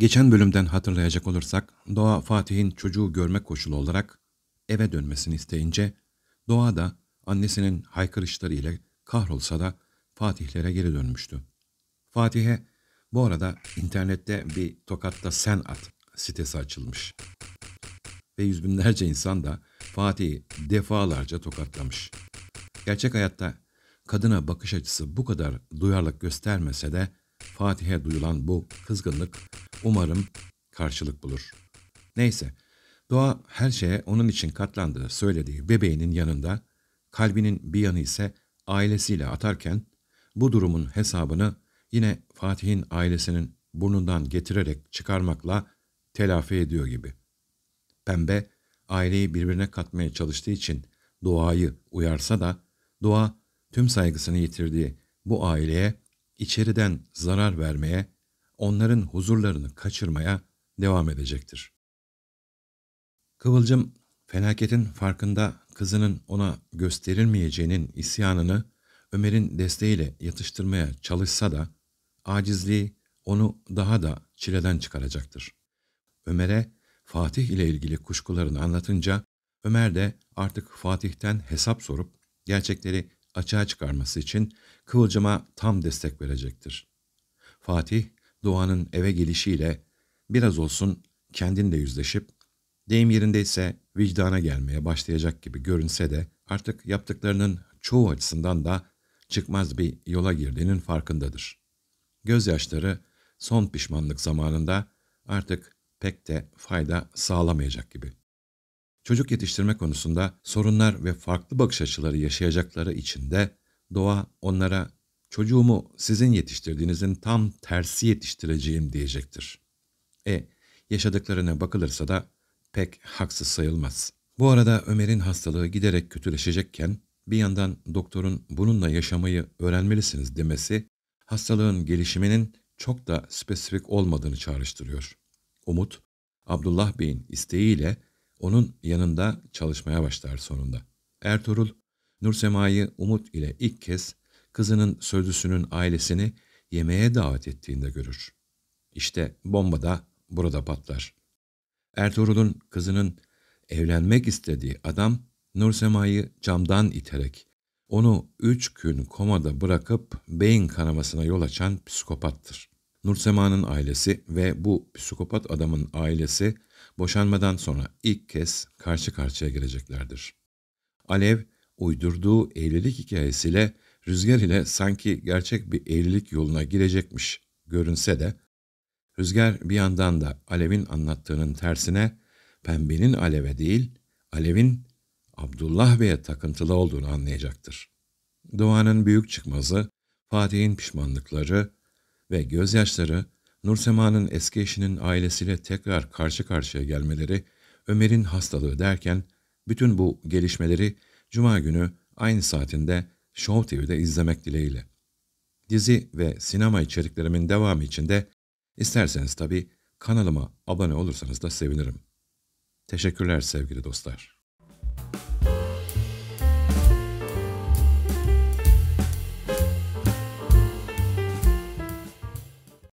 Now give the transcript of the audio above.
Geçen bölümden hatırlayacak olursak Doğa Fatih'in çocuğu görmek koşulu olarak eve dönmesini isteyince Doğa da annesinin haykırışları ile kahrolsa da Fatihlere geri dönmüştü. Fatih'e bu arada internette bir tokatta sen at sitesi açılmış. Ve yüz binlerce insan da Fatih'i defalarca tokatlamış. Gerçek hayatta kadına bakış açısı bu kadar duyarlılık göstermese de Fatih'e duyulan bu kızgınlık Umarım karşılık bulur. Neyse, doğa her şeye onun için katlandığı söylediği bebeğinin yanında, kalbinin bir yanı ise ailesiyle atarken, bu durumun hesabını yine Fatih'in ailesinin burnundan getirerek çıkarmakla telafi ediyor gibi. Pembe, aileyi birbirine katmaya çalıştığı için doğayı uyarsa da, doğa tüm saygısını yitirdiği bu aileye içeriden zarar vermeye onların huzurlarını kaçırmaya devam edecektir. Kıvılcım, felaketin farkında kızının ona gösterilmeyeceğinin isyanını Ömer'in desteğiyle yatıştırmaya çalışsa da acizliği onu daha da çileden çıkaracaktır. Ömer'e Fatih ile ilgili kuşkularını anlatınca Ömer de artık Fatih'ten hesap sorup gerçekleri açığa çıkarması için Kıvılcım'a tam destek verecektir. Fatih Doğan'ın eve gelişiyle biraz olsun kendinle yüzleşip, deyim yerindeyse vicdana gelmeye başlayacak gibi görünse de artık yaptıklarının çoğu açısından da çıkmaz bir yola girdiğinin farkındadır. Gözyaşları son pişmanlık zamanında artık pek de fayda sağlamayacak gibi. Çocuk yetiştirme konusunda sorunlar ve farklı bakış açıları yaşayacakları için de doğa onlara çocuğumu sizin yetiştirdiğinizin tam tersi yetiştireceğim diyecektir. E, yaşadıklarına bakılırsa da pek haksız sayılmaz. Bu arada Ömer'in hastalığı giderek kötüleşecekken bir yandan doktorun bununla yaşamayı öğrenmelisiniz demesi hastalığın gelişiminin çok da spesifik olmadığını çağrıştırıyor. Umut, Abdullah Bey'in isteğiyle onun yanında çalışmaya başlar sonunda. Ertuğrul, Nursema'yı Umut ile ilk kez kızının sözlüsünün ailesini yemeğe davet ettiğinde görür. İşte bomba da burada patlar. Ertuğrul'un kızının evlenmek istediği adam Nursema'yı camdan iterek onu üç gün komada bırakıp beyin kanamasına yol açan psikopattır. Nursema'nın ailesi ve bu psikopat adamın ailesi boşanmadan sonra ilk kez karşı karşıya geleceklerdir. Alev uydurduğu evlilik hikayesiyle rüzgar ile sanki gerçek bir evlilik yoluna girecekmiş görünse de, rüzgar bir yandan da Alev'in anlattığının tersine pembenin Alev'e değil, Alev'in Abdullah Bey'e takıntılı olduğunu anlayacaktır. Doğan'ın büyük çıkmazı, Fatih'in pişmanlıkları ve gözyaşları, Nursema'nın eski eşinin ailesiyle tekrar karşı karşıya gelmeleri, Ömer'in hastalığı derken bütün bu gelişmeleri Cuma günü aynı saatinde Show TV'de izlemek dileğiyle. Dizi ve sinema içeriklerimin devamı için de isterseniz tabii kanalıma abone olursanız da sevinirim. Teşekkürler sevgili dostlar.